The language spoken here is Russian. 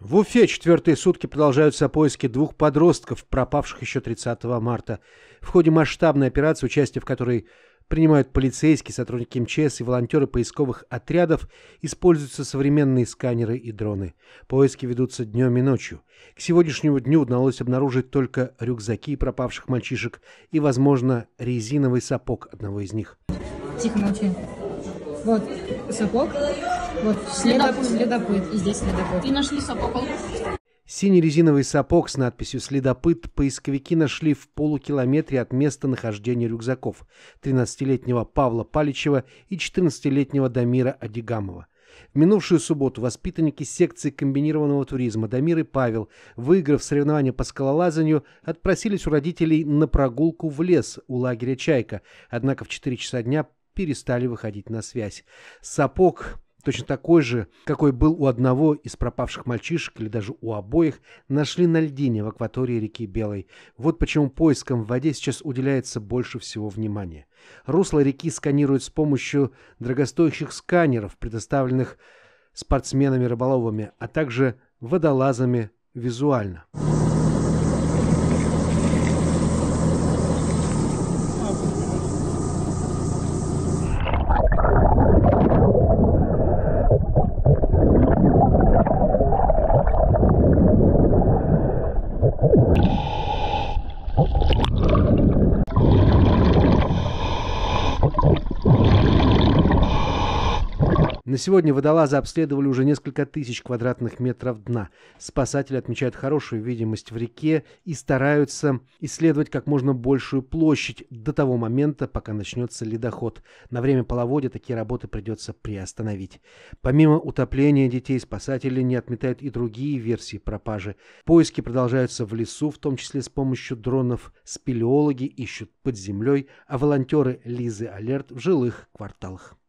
В Уфе четвертые сутки продолжаются поиски двух подростков, пропавших еще 30 марта. В ходе масштабной операции, участие в которой принимают полицейские, сотрудники МЧС и волонтеры поисковых отрядов, используются современные сканеры и дроны. Поиски ведутся днем и ночью. К сегодняшнему дню удалось обнаружить только рюкзаки пропавших мальчишек и, возможно, резиновый сапог одного из них. Тихо, молчи. Вот сапог. Вот следопыт. следопыт. И здесь следопыт. И нашли сапог. Синий резиновый сапог с надписью «Следопыт» поисковики нашли в полукилометре от места нахождения рюкзаков 13-летнего Павла Паличева и 14-летнего Дамира Адигамова. В минувшую субботу воспитанники секции комбинированного туризма Дамир и Павел, выиграв соревнования по скалолазанию, отпросились у родителей на прогулку в лес у лагеря «Чайка». Однако в 4 часа дня перестали выходить на связь. Сапог точно такой же, какой был у одного из пропавших мальчишек или даже у обоих, нашли на льдине в акватории реки Белой. Вот почему поискам в воде сейчас уделяется больше всего внимания. Русло реки сканируют с помощью дорогостоящих сканеров, предоставленных спортсменами-рыболовами, а также водолазами визуально. На сегодня водолазы обследовали уже несколько тысяч квадратных метров дна. Спасатели отмечают хорошую видимость в реке и стараются исследовать как можно большую площадь до того момента, пока начнется ледоход. На время половодья такие работы придется приостановить. Помимо утопления детей, спасатели не отметают и другие версии пропажи. Поиски продолжаются в лесу, в том числе с помощью дронов. Спелеологи ищут под землей, а волонтеры Лизы Алерт в жилых кварталах.